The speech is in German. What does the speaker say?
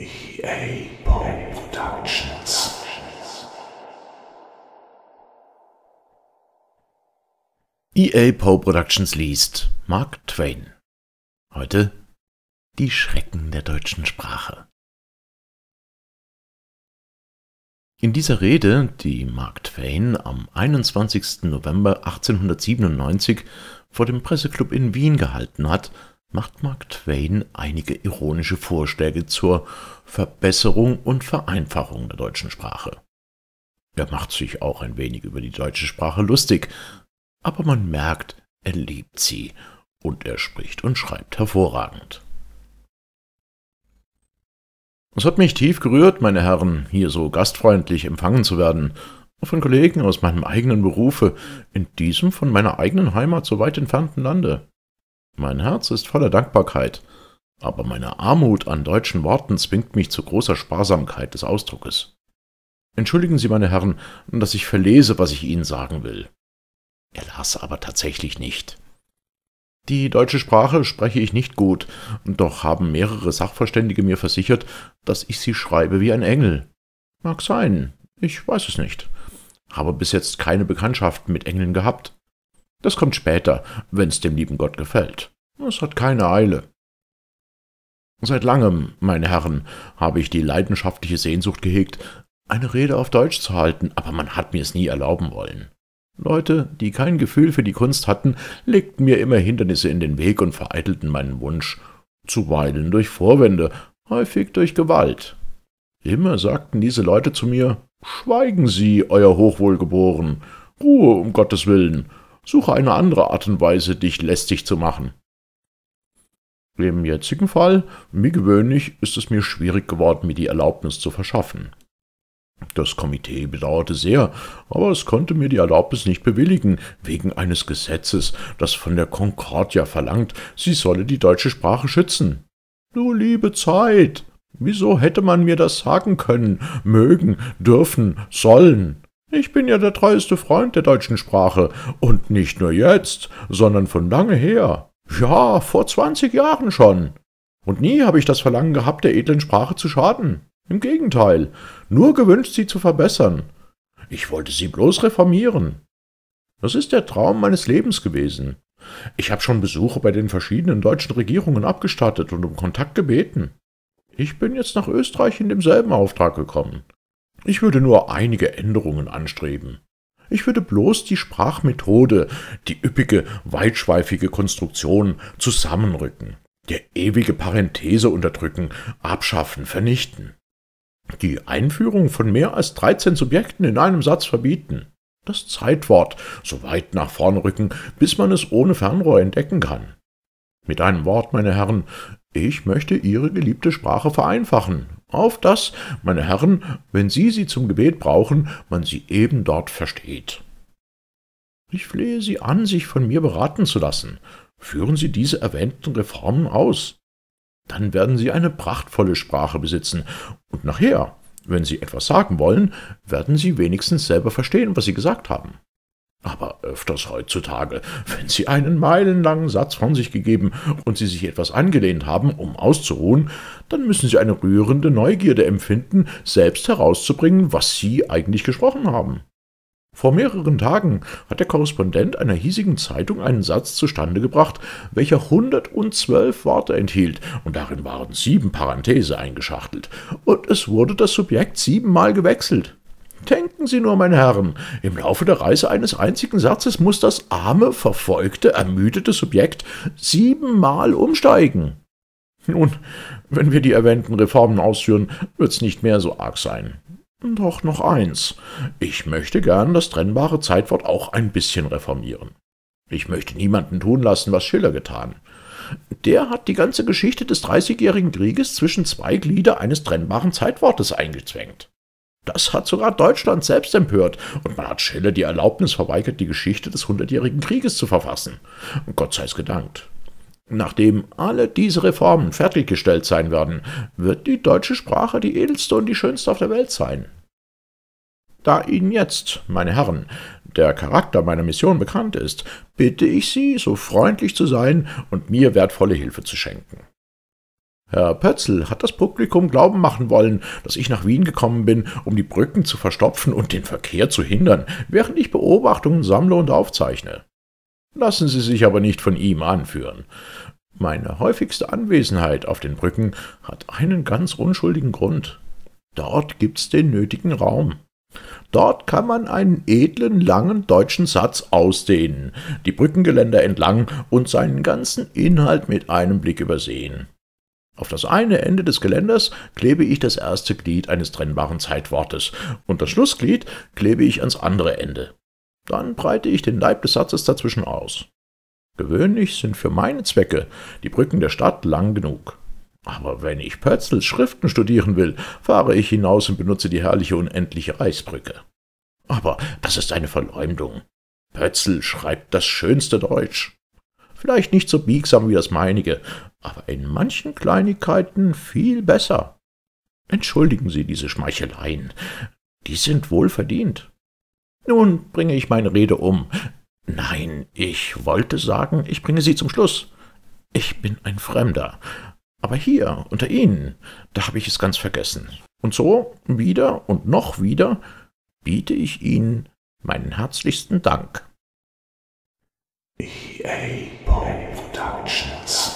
EA Productions. EA Poe Productions liest Mark Twain. Heute die Schrecken der deutschen Sprache. In dieser Rede, die Mark Twain am 21. November 1897 vor dem Presseclub in Wien gehalten hat, macht Mark Twain einige ironische Vorschläge zur Verbesserung und Vereinfachung der deutschen Sprache. Er macht sich auch ein wenig über die deutsche Sprache lustig, aber man merkt, er liebt sie und er spricht und schreibt hervorragend. Es hat mich tief gerührt, meine Herren, hier so gastfreundlich empfangen zu werden, von Kollegen aus meinem eigenen Berufe, in diesem von meiner eigenen Heimat so weit entfernten Lande. Mein Herz ist voller Dankbarkeit, aber meine Armut an deutschen Worten zwingt mich zu großer Sparsamkeit des Ausdruckes. Entschuldigen Sie, meine Herren, dass ich verlese, was ich Ihnen sagen will. Er las aber tatsächlich nicht. Die deutsche Sprache spreche ich nicht gut, doch haben mehrere Sachverständige mir versichert, dass ich sie schreibe wie ein Engel. Mag sein, ich weiß es nicht. Habe bis jetzt keine Bekanntschaft mit Engeln gehabt. Das kommt später, wenn's dem lieben Gott gefällt. Es hat keine Eile. Seit langem, meine Herren, habe ich die leidenschaftliche Sehnsucht gehegt, eine Rede auf Deutsch zu halten, aber man hat mir es nie erlauben wollen. Leute, die kein Gefühl für die Kunst hatten, legten mir immer Hindernisse in den Weg und vereitelten meinen Wunsch, zuweilen durch Vorwände, häufig durch Gewalt. Immer sagten diese Leute zu mir, Schweigen Sie, Euer Hochwohlgeboren, Ruhe um Gottes willen, suche eine andere Art und Weise, dich lästig zu machen. Im jetzigen Fall, wie gewöhnlich, ist es mir schwierig geworden, mir die Erlaubnis zu verschaffen. Das Komitee bedauerte sehr, aber es konnte mir die Erlaubnis nicht bewilligen, wegen eines Gesetzes, das von der Concordia verlangt, sie solle die deutsche Sprache schützen. Du liebe Zeit! Wieso hätte man mir das sagen können, mögen, dürfen, sollen? Ich bin ja der treueste Freund der deutschen Sprache, und nicht nur jetzt, sondern von lange her. Ja, vor zwanzig Jahren schon. Und nie habe ich das Verlangen gehabt, der edlen Sprache zu schaden. Im Gegenteil, nur gewünscht, sie zu verbessern. Ich wollte sie bloß reformieren. Das ist der Traum meines Lebens gewesen. Ich habe schon Besuche bei den verschiedenen deutschen Regierungen abgestattet und um Kontakt gebeten. Ich bin jetzt nach Österreich in demselben Auftrag gekommen. Ich würde nur einige Änderungen anstreben. Ich würde bloß die Sprachmethode, die üppige, weitschweifige Konstruktion zusammenrücken, der ewige Parenthese unterdrücken, abschaffen, vernichten. Die Einführung von mehr als 13 Subjekten in einem Satz verbieten. Das Zeitwort so weit nach vorn rücken, bis man es ohne Fernrohr entdecken kann. Mit einem Wort, meine Herren, ich möchte Ihre geliebte Sprache vereinfachen, auf das, meine Herren, wenn Sie sie zum Gebet brauchen, man sie eben dort versteht. Ich flehe Sie an, sich von mir beraten zu lassen. Führen Sie diese erwähnten Reformen aus. Dann werden Sie eine prachtvolle Sprache besitzen, und nachher, wenn Sie etwas sagen wollen, werden Sie wenigstens selber verstehen, was Sie gesagt haben aber öfters heutzutage, wenn Sie einen meilenlangen Satz von sich gegeben und Sie sich etwas angelehnt haben, um auszuruhen, dann müssen Sie eine rührende Neugierde empfinden, selbst herauszubringen, was Sie eigentlich gesprochen haben. Vor mehreren Tagen hat der Korrespondent einer hiesigen Zeitung einen Satz zustande gebracht, welcher 112 Worte enthielt, und darin waren sieben Parenthese eingeschachtelt, und es wurde das Subjekt siebenmal gewechselt. Denken Sie nur, meine Herren, im Laufe der Reise eines einzigen Satzes muss das arme, verfolgte, ermüdete Subjekt siebenmal umsteigen. Nun, wenn wir die erwähnten Reformen ausführen, wird's nicht mehr so arg sein. Doch noch eins. Ich möchte gern das trennbare Zeitwort auch ein bisschen reformieren. Ich möchte niemanden tun lassen, was Schiller getan. Der hat die ganze Geschichte des Dreißigjährigen Krieges zwischen zwei Glieder eines trennbaren Zeitwortes eingezwängt. Das hat sogar Deutschland selbst empört und man hat Schiller die Erlaubnis verweigert, die Geschichte des Hundertjährigen Krieges zu verfassen. Und Gott sei's gedankt. Nachdem alle diese Reformen fertiggestellt sein werden, wird die deutsche Sprache die edelste und die schönste auf der Welt sein. Da Ihnen jetzt, meine Herren, der Charakter meiner Mission bekannt ist, bitte ich Sie, so freundlich zu sein und mir wertvolle Hilfe zu schenken. Herr Pötzl hat das Publikum glauben machen wollen, dass ich nach Wien gekommen bin, um die Brücken zu verstopfen und den Verkehr zu hindern, während ich Beobachtungen sammle und aufzeichne. Lassen Sie sich aber nicht von ihm anführen. Meine häufigste Anwesenheit auf den Brücken hat einen ganz unschuldigen Grund. Dort gibt's den nötigen Raum. Dort kann man einen edlen, langen deutschen Satz ausdehnen, die Brückengeländer entlang und seinen ganzen Inhalt mit einem Blick übersehen. Auf das eine Ende des Geländers klebe ich das erste Glied eines trennbaren Zeitwortes und das Schlussglied klebe ich ans andere Ende. Dann breite ich den Leib des Satzes dazwischen aus. Gewöhnlich sind für meine Zwecke die Brücken der Stadt lang genug. Aber wenn ich Pötzels Schriften studieren will, fahre ich hinaus und benutze die herrliche unendliche Reichsbrücke. Aber das ist eine Verleumdung. Pötzel schreibt das schönste Deutsch. Vielleicht nicht so biegsam wie das meinige, aber in manchen Kleinigkeiten viel besser. Entschuldigen Sie diese Schmeicheleien, die sind wohl verdient. Nun bringe ich meine Rede um. Nein, ich wollte sagen, ich bringe sie zum Schluss. Ich bin ein Fremder. Aber hier, unter Ihnen, da habe ich es ganz vergessen. Und so, wieder und noch wieder, biete ich Ihnen meinen herzlichsten Dank. EA Productions